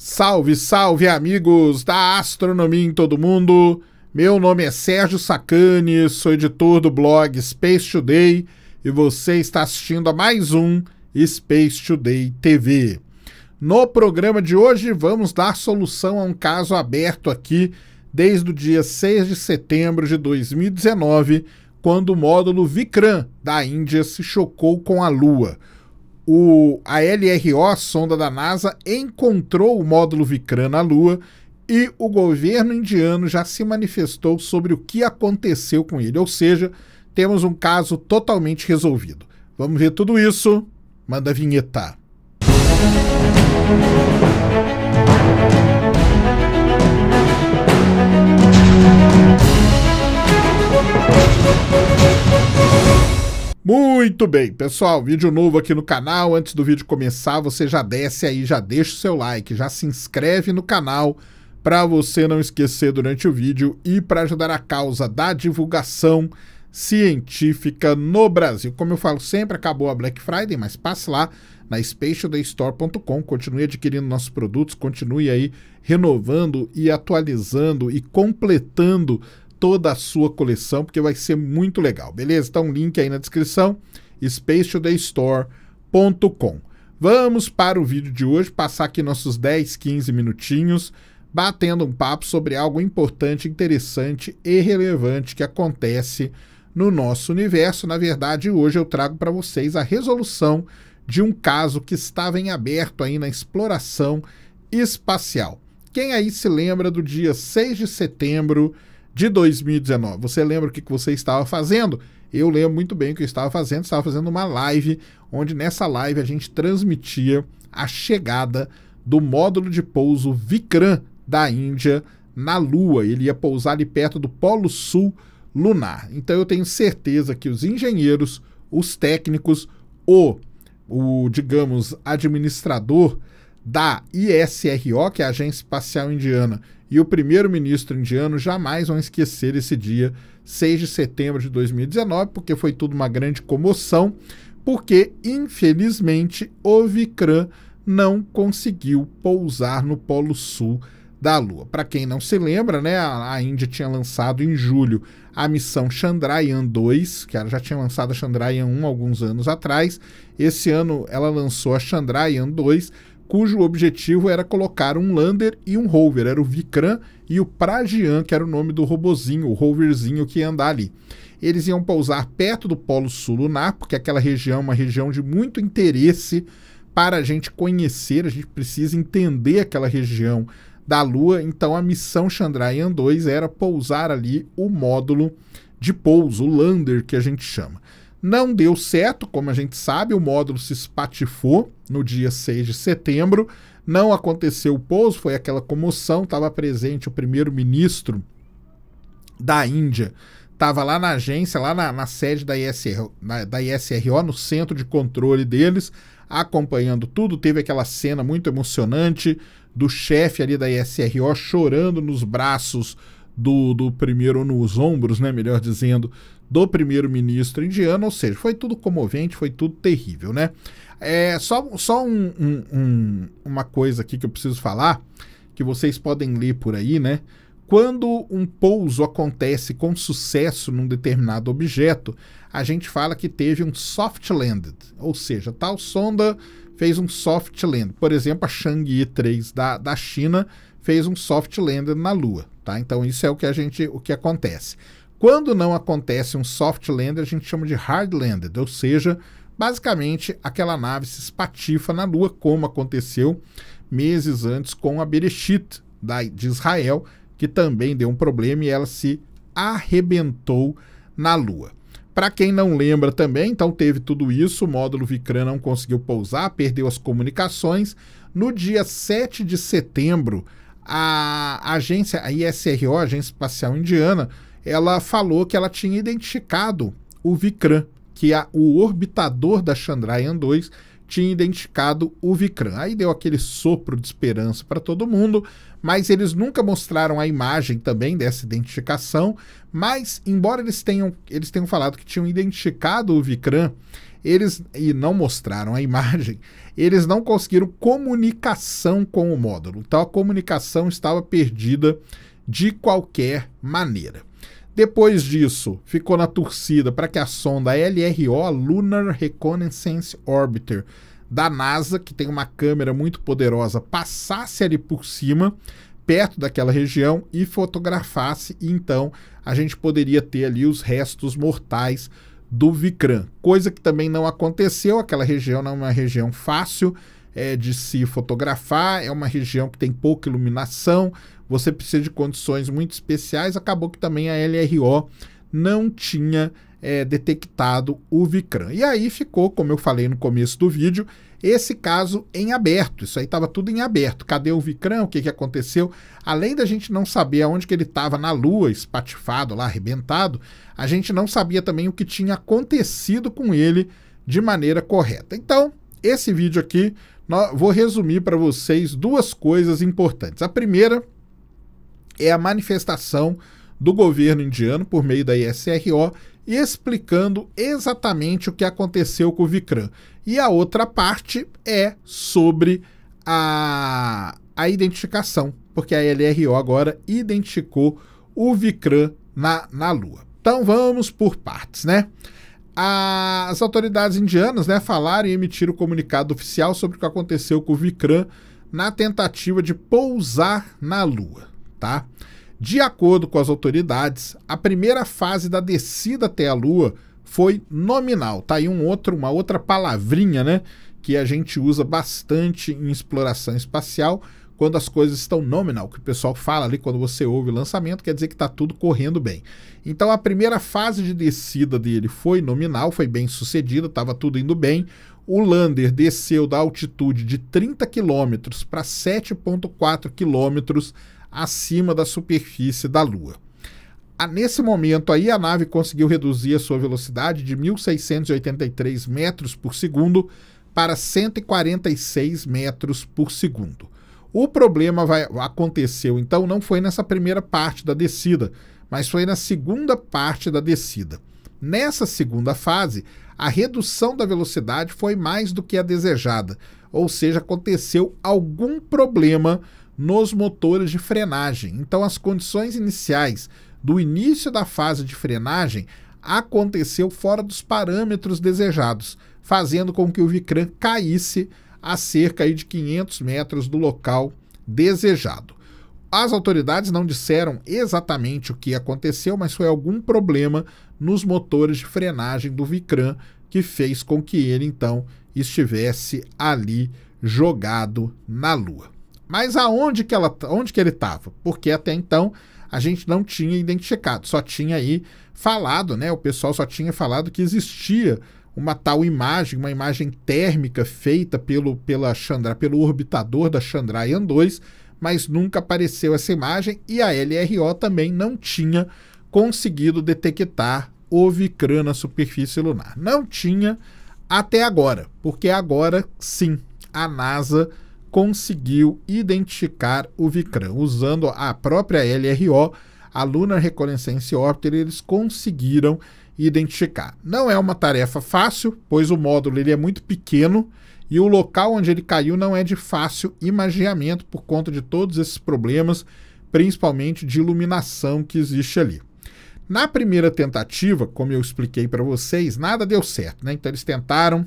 Salve, salve amigos da astronomia em todo mundo. Meu nome é Sérgio Sacani, sou editor do blog Space Today e você está assistindo a mais um Space Today TV. No programa de hoje vamos dar solução a um caso aberto aqui desde o dia 6 de setembro de 2019, quando o módulo Vikram da Índia se chocou com a Lua o, a LRO, sonda da NASA, encontrou o módulo Vikram na Lua e o governo indiano já se manifestou sobre o que aconteceu com ele. Ou seja, temos um caso totalmente resolvido. Vamos ver tudo isso? Manda a vinheta. Música muito bem, pessoal, vídeo novo aqui no canal. Antes do vídeo começar, você já desce aí, já deixa o seu like, já se inscreve no canal para você não esquecer durante o vídeo e para ajudar a causa da divulgação científica no Brasil. Como eu falo sempre, acabou a Black Friday, mas passe lá na specialdaystore.com, continue adquirindo nossos produtos, continue aí renovando e atualizando e completando toda a sua coleção, porque vai ser muito legal, beleza? Então, um link aí na descrição, spacetodaystore.com. Vamos para o vídeo de hoje, passar aqui nossos 10, 15 minutinhos batendo um papo sobre algo importante, interessante e relevante que acontece no nosso universo. Na verdade, hoje eu trago para vocês a resolução de um caso que estava em aberto aí na exploração espacial. Quem aí se lembra do dia 6 de setembro de 2019. Você lembra o que, que você estava fazendo? Eu lembro muito bem o que eu estava fazendo. Estava fazendo uma live, onde nessa live a gente transmitia a chegada do módulo de pouso Vikram da Índia na Lua. Ele ia pousar ali perto do Polo Sul lunar. Então eu tenho certeza que os engenheiros, os técnicos, o, o digamos, administrador da ISRO, que é a Agência Espacial Indiana, e o primeiro-ministro indiano jamais vão esquecer esse dia, 6 de setembro de 2019, porque foi tudo uma grande comoção, porque infelizmente o Vikram não conseguiu pousar no Polo Sul da Lua. Para quem não se lembra, né, a, a Índia tinha lançado em julho a missão Chandrayaan 2, que ela já tinha lançado a Chandrayaan 1 alguns anos atrás. Esse ano ela lançou a Chandrayaan 2 cujo objetivo era colocar um lander e um rover. Era o Vikram e o Pragyan que era o nome do robozinho, o roverzinho que ia andar ali. Eles iam pousar perto do Polo Sul Lunar, porque é aquela região é uma região de muito interesse para a gente conhecer, a gente precisa entender aquela região da Lua. Então a missão Chandrayaan 2 era pousar ali o módulo de pouso, o lander que a gente chama. Não deu certo, como a gente sabe, o módulo se espatifou no dia 6 de setembro, não aconteceu o pouso, foi aquela comoção, estava presente o primeiro-ministro da Índia, estava lá na agência, lá na, na sede da, ISR, na, da ISRO, no centro de controle deles, acompanhando tudo. Teve aquela cena muito emocionante do chefe ali da ISRO chorando nos braços do, do primeiro nos ombros, né, melhor dizendo, do primeiro-ministro indiano, ou seja, foi tudo comovente, foi tudo terrível, né? É, só só um, um, um, uma coisa aqui que eu preciso falar, que vocês podem ler por aí, né? Quando um pouso acontece com sucesso num determinado objeto, a gente fala que teve um soft landed, ou seja, tal sonda fez um soft land. Por exemplo, a Chang'e 3 da, da China fez um soft landed na Lua, Tá? Então isso é o que a gente, o que acontece. Quando não acontece um soft land, a gente chama de hard landed, ou seja, basicamente aquela nave se espatifa na Lua, como aconteceu meses antes com a Bereshit da, de Israel, que também deu um problema e ela se arrebentou na Lua. Para quem não lembra também, então teve tudo isso, o módulo Vikram não conseguiu pousar, perdeu as comunicações. No dia 7 de setembro, a agência, a ISRO, a Agência Espacial Indiana, ela falou que ela tinha identificado o Vikram, que a, o orbitador da Chandrayaan-2 tinha identificado o Vikram. Aí deu aquele sopro de esperança para todo mundo mas eles nunca mostraram a imagem também dessa identificação. Mas, embora eles tenham, eles tenham falado que tinham identificado o Vikram, eles e não mostraram a imagem, eles não conseguiram comunicação com o módulo. Então a comunicação estava perdida de qualquer maneira. Depois disso, ficou na torcida para que a sonda LRO, Lunar Reconnaissance Orbiter, da NASA, que tem uma câmera muito poderosa, passasse ali por cima, perto daquela região, e fotografasse. E então a gente poderia ter ali os restos mortais do Vikram, coisa que também não aconteceu. Aquela região não é uma região fácil é, de se fotografar, é uma região que tem pouca iluminação, você precisa de condições muito especiais. Acabou que também a LRO não tinha é, detectado o Vicran. E aí ficou, como eu falei no começo do vídeo, esse caso em aberto. Isso aí estava tudo em aberto. Cadê o Vicran? O que, que aconteceu? Além da gente não saber aonde que ele estava na lua, espatifado lá, arrebentado, a gente não sabia também o que tinha acontecido com ele de maneira correta. Então, esse vídeo aqui, vou resumir para vocês duas coisas importantes. A primeira é a manifestação do governo indiano por meio da ISRO explicando exatamente o que aconteceu com o Vikram. E a outra parte é sobre a, a identificação, porque a LRO agora identificou o Vikram na, na Lua. Então vamos por partes, né? As autoridades indianas né, falaram e emitiram o comunicado oficial sobre o que aconteceu com o Vikram na tentativa de pousar na Lua, tá? De acordo com as autoridades, a primeira fase da descida até a Lua foi nominal. Tá aí um outro, uma outra palavrinha, né, que a gente usa bastante em exploração espacial, quando as coisas estão nominal, que o pessoal fala ali quando você ouve o lançamento, quer dizer que está tudo correndo bem. Então a primeira fase de descida dele foi nominal, foi bem sucedida, estava tudo indo bem. O lander desceu da altitude de 30 km para 7,4 quilômetros acima da superfície da Lua. nesse momento aí, a nave conseguiu reduzir a sua velocidade de 1.683 metros por segundo para 146 metros por segundo. O problema vai, aconteceu então não foi nessa primeira parte da descida, mas foi na segunda parte da descida. Nessa segunda fase, a redução da velocidade foi mais do que a desejada, ou seja, aconteceu algum problema nos motores de frenagem. Então, as condições iniciais do início da fase de frenagem aconteceu fora dos parâmetros desejados, fazendo com que o Vicran caísse a cerca de 500 metros do local desejado. As autoridades não disseram exatamente o que aconteceu, mas foi algum problema nos motores de frenagem do Vikram que fez com que ele então estivesse ali jogado na lua. Mas aonde que ela, onde que ele estava? Porque até então a gente não tinha identificado, só tinha aí falado, né? O pessoal só tinha falado que existia uma tal imagem, uma imagem térmica feita pelo pela Chandra, pelo orbitador da Chandrayaan 2, mas nunca apareceu essa imagem e a LRO também não tinha conseguido detectar o Vicran na superfície lunar. Não tinha até agora, porque agora sim a NASA conseguiu identificar o Vicram. Usando a própria LRO, a Lunar Reconnaissance Orbiter, eles conseguiram identificar. Não é uma tarefa fácil, pois o módulo ele é muito pequeno e o local onde ele caiu não é de fácil imagiamento por conta de todos esses problemas, principalmente de iluminação que existe ali. Na primeira tentativa, como eu expliquei para vocês, nada deu certo, né? Então eles tentaram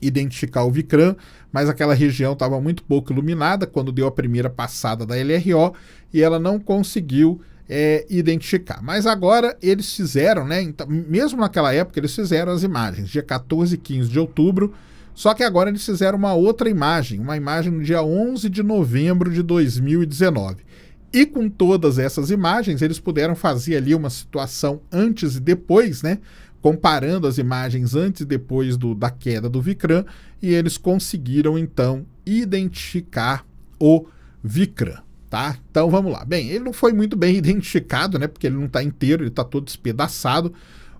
identificar o Vikram, mas aquela região estava muito pouco iluminada quando deu a primeira passada da LRO e ela não conseguiu é, identificar. Mas agora eles fizeram, né? Então, mesmo naquela época, eles fizeram as imagens, dia 14 e 15 de outubro. Só que agora eles fizeram uma outra imagem, uma imagem no dia 11 de novembro de 2019. E com todas essas imagens, eles puderam fazer ali uma situação antes e depois, né? comparando as imagens antes e depois do, da queda do Vikram, e eles conseguiram então identificar o Vikram. Tá? Então vamos lá. Bem, ele não foi muito bem identificado, né? Porque ele não está inteiro, ele está todo despedaçado.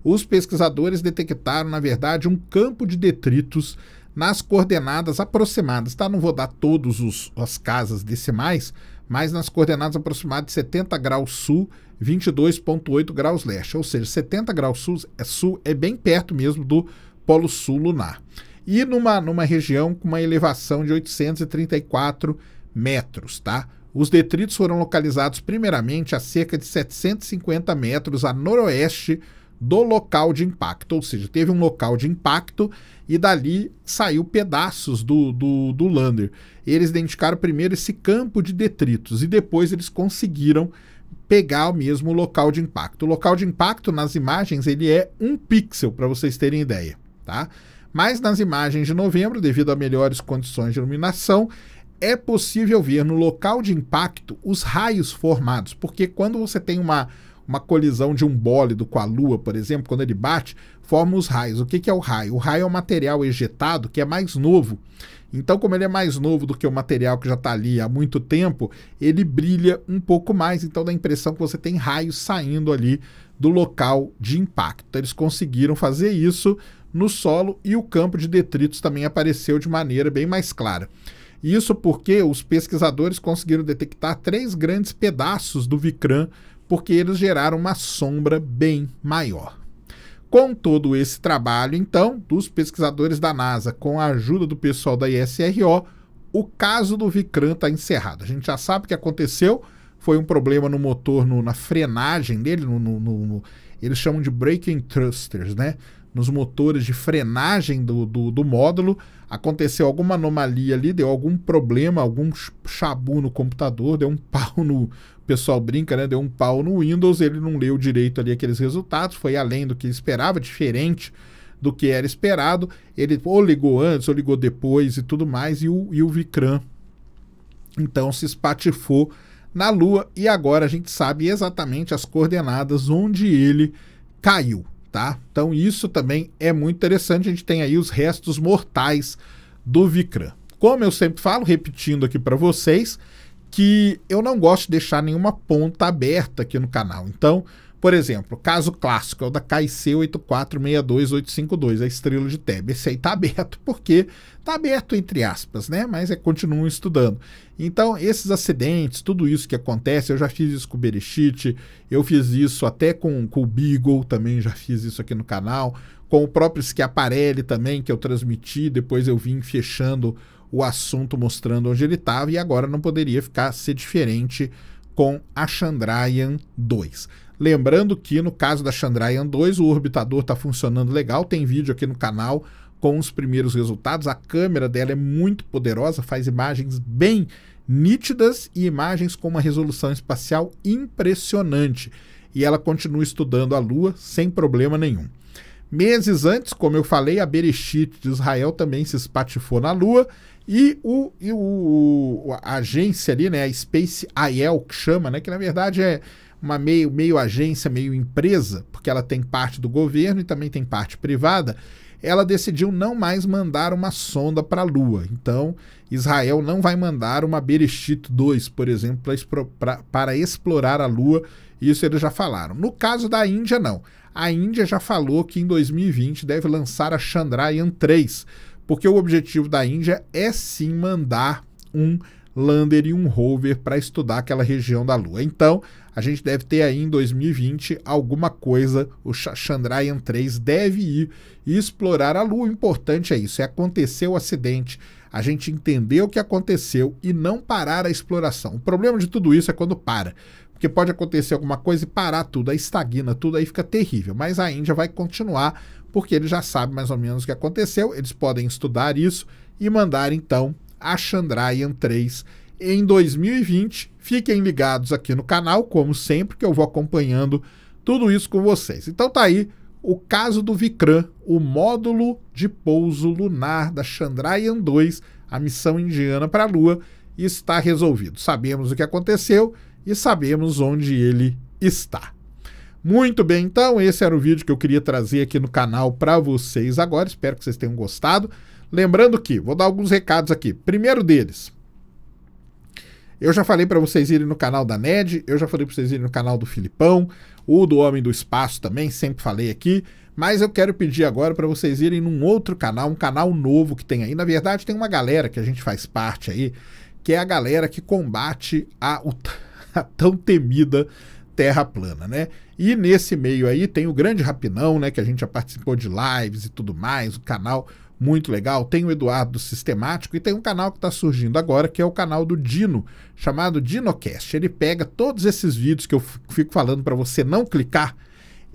Os pesquisadores detectaram, na verdade, um campo de detritos nas coordenadas aproximadas, tá? Não vou dar todos os as casas decimais, mas nas coordenadas aproximadas de 70 graus sul 22,8 graus leste, ou seja, 70 graus sul é, sul é bem perto mesmo do Polo Sul lunar. E numa, numa região com uma elevação de 834 metros, tá? Os detritos foram localizados primeiramente a cerca de 750 metros a noroeste do local de impacto, ou seja, teve um local de impacto e dali saiu pedaços do, do, do lander. Eles identificaram primeiro esse campo de detritos e depois eles conseguiram pegar mesmo o local de impacto. O local de impacto nas imagens ele é um pixel, para vocês terem ideia, tá? Mas nas imagens de novembro, devido a melhores condições de iluminação, é possível ver no local de impacto os raios formados, porque quando você tem uma uma colisão de um bólido com a Lua, por exemplo, quando ele bate, forma os raios. O que, que é o raio? O raio é um material ejetado que é mais novo. Então, como ele é mais novo do que o material que já está ali há muito tempo, ele brilha um pouco mais, então dá a impressão que você tem raios saindo ali do local de impacto. Então, eles conseguiram fazer isso no solo e o campo de detritos também apareceu de maneira bem mais clara. Isso porque os pesquisadores conseguiram detectar três grandes pedaços do Vicram porque eles geraram uma sombra bem maior. Com todo esse trabalho, então, dos pesquisadores da NASA, com a ajuda do pessoal da ISRO, o caso do Vikram está encerrado. A gente já sabe o que aconteceu, foi um problema no motor, no, na frenagem dele, no, no, no, eles chamam de braking thrusters, né? nos motores de frenagem do, do, do, módulo, aconteceu alguma anomalia ali, deu algum problema, algum chabu no computador, deu um pau no. O pessoal brinca, né? Deu um pau no Windows, ele não leu direito ali aqueles resultados, foi além do que ele esperava, diferente do que era esperado. Ele ou ligou antes, ou ligou depois e tudo mais, e o, e o Vicram então se espatifou na Lua e agora a gente sabe exatamente as coordenadas onde ele caiu tá? Então isso também é muito interessante. A gente tem aí os restos mortais do Vikram. Como eu sempre falo, repetindo aqui para vocês, que eu não gosto de deixar nenhuma ponta aberta aqui no canal. Então, por exemplo, caso clássico é o da KIC 8462852, a estrela de Teb. Esse aí está aberto, porque está aberto entre aspas, né? Mas é, continuam estudando. Então, esses acidentes, tudo isso que acontece, eu já fiz isso com o Berechite, eu fiz isso até com, com o Beagle, também já fiz isso aqui no canal, com o próprio Schiaparelli também, que eu transmiti, depois eu vim fechando o assunto mostrando onde ele estava e agora não poderia ficar ser diferente com a Chandrayaan 2. Lembrando que no caso da Chandrayaan 2, o orbitador está funcionando legal, tem vídeo aqui no canal com os primeiros resultados. A câmera dela é muito poderosa, faz imagens bem nítidas e imagens com uma resolução espacial impressionante. E ela continua estudando a Lua sem problema nenhum. Meses antes, como eu falei, a Bereshit de Israel também se espatifou na Lua e, o, e o, a agência ali, né, a Space IL, que chama, né, que na verdade é uma meio, meio agência, meio empresa, porque ela tem parte do governo e também tem parte privada, ela decidiu não mais mandar uma sonda para a Lua. Então, Israel não vai mandar uma Bereshit 2, por exemplo, para explorar a Lua isso eles já falaram. No caso da Índia, não. A Índia já falou que em 2020 deve lançar a Chandrayaan 3, porque o objetivo da Índia é sim mandar um lander e um rover para estudar aquela região da Lua. Então, a gente deve ter aí em 2020 alguma coisa, o Chandrayaan 3 deve ir e explorar a Lua. O importante é isso, é acontecer o acidente, a gente entender o que aconteceu e não parar a exploração. O problema de tudo isso é quando para porque pode acontecer alguma coisa e parar tudo, aí estagna tudo, aí fica terrível. Mas a Índia vai continuar, porque ele já sabe mais ou menos o que aconteceu, eles podem estudar isso e mandar então a Chandrayaan 3 em 2020. Fiquem ligados aqui no canal, como sempre, que eu vou acompanhando tudo isso com vocês. Então tá aí o caso do Vikram, o módulo de pouso lunar da Chandrayaan 2, a missão indiana para a Lua, está resolvido. Sabemos o que aconteceu e sabemos onde ele está. Muito bem, então esse era o vídeo que eu queria trazer aqui no canal para vocês agora. Espero que vocês tenham gostado. Lembrando que vou dar alguns recados aqui. Primeiro deles, eu já falei para vocês irem no canal da Ned, eu já falei para vocês irem no canal do Filipão, o do Homem do Espaço também, sempre falei aqui, mas eu quero pedir agora para vocês irem num outro canal, um canal novo que tem aí. Na verdade, tem uma galera que a gente faz parte aí, que é a galera que combate a, o, a tão temida terra plana, né? E nesse meio aí tem o Grande Rapinão, né? Que a gente já participou de lives e tudo mais, o canal muito legal. Tem o Eduardo Sistemático e tem um canal que está surgindo agora, que é o canal do Dino, chamado DinoCast. Ele pega todos esses vídeos que eu fico falando para você não clicar,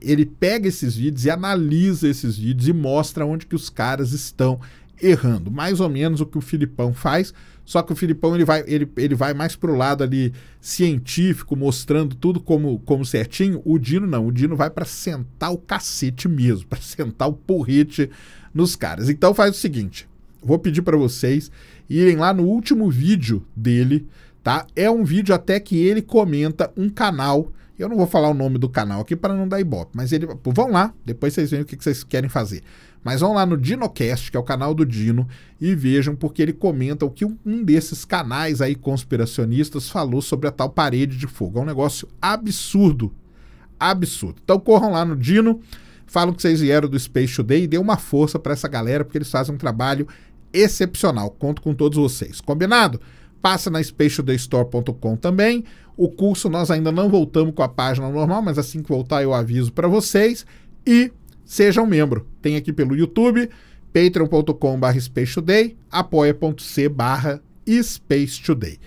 ele pega esses vídeos e analisa esses vídeos e mostra onde que os caras estão errando. Mais ou menos o que o Filipão faz, só que o Filipão ele vai, ele, ele vai mais pro lado ali científico, mostrando tudo como, como certinho. O Dino não, o Dino vai para sentar o cacete mesmo, para sentar o porrete nos caras. Então faz o seguinte, vou pedir para vocês irem lá no último vídeo dele, tá? É um vídeo até que ele comenta um canal eu não vou falar o nome do canal aqui para não dar ibope, mas ele, pô, vão lá, depois vocês veem o que, vocês querem fazer. Mas vão lá no DinoCast, que é o canal do Dino, e vejam porque ele comenta o que um desses canais aí conspiracionistas falou sobre a tal parede de fogo. É um negócio absurdo. Absurdo. Então corram lá no Dino, falam que vocês vieram do Space Today e dê uma força para essa galera, porque eles fazem um trabalho excepcional. Conto com todos vocês. Combinado? Passa na spatialdaystore.com também. O curso nós ainda não voltamos com a página normal, mas assim que voltar eu aviso para vocês. E seja um membro. Tem aqui pelo YouTube, patreon.com.br spacetoday, apoia.c.br barra spacetoday.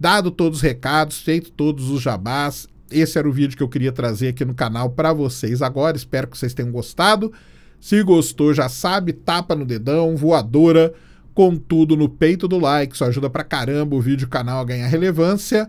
Dado todos os recados, feito todos os jabás, esse era o vídeo que eu queria trazer aqui no canal para vocês agora. Espero que vocês tenham gostado. Se gostou, já sabe, tapa no dedão, voadora, com tudo no peito do like. Isso ajuda pra caramba o vídeo o canal a ganhar relevância.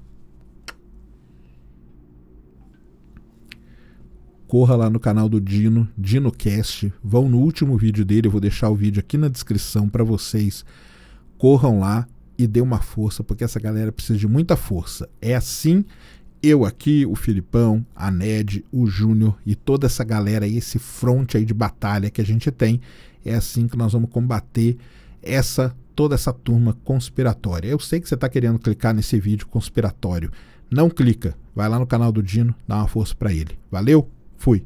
corra lá no canal do Dino, DinoCast, vão no último vídeo dele, eu vou deixar o vídeo aqui na descrição para vocês. Corram lá e dê uma força, porque essa galera precisa de muita força. É assim, eu aqui, o Filipão, a Ned, o Júnior e toda essa galera esse fronte aí de batalha que a gente tem, é assim que nós vamos combater essa toda essa turma conspiratória. Eu sei que você está querendo clicar nesse vídeo conspiratório. Não clica, vai lá no canal do Dino, dá uma força para ele. Valeu? Fui.